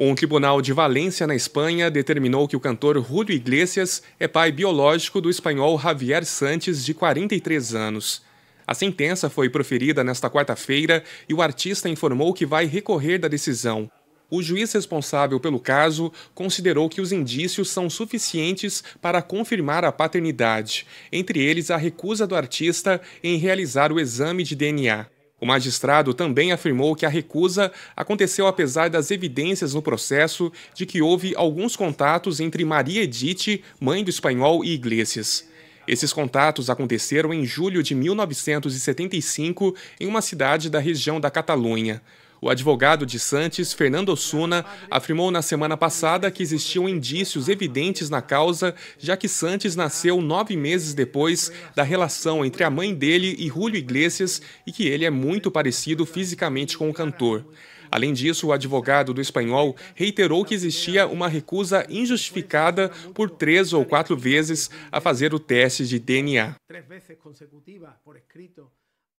Um tribunal de Valência, na Espanha, determinou que o cantor Julio Iglesias é pai biológico do espanhol Javier Santos, de 43 anos. A sentença foi proferida nesta quarta-feira e o artista informou que vai recorrer da decisão. O juiz responsável pelo caso considerou que os indícios são suficientes para confirmar a paternidade, entre eles a recusa do artista em realizar o exame de DNA. O magistrado também afirmou que a recusa aconteceu apesar das evidências no processo de que houve alguns contatos entre Maria Edith, mãe do espanhol, e Iglesias. Esses contatos aconteceram em julho de 1975 em uma cidade da região da Catalunha. O advogado de Santos, Fernando Suna, afirmou na semana passada que existiam indícios evidentes na causa, já que Santos nasceu nove meses depois da relação entre a mãe dele e Julio Iglesias e que ele é muito parecido fisicamente com o cantor. Além disso, o advogado do espanhol reiterou que existia uma recusa injustificada por três ou quatro vezes a fazer o teste de DNA.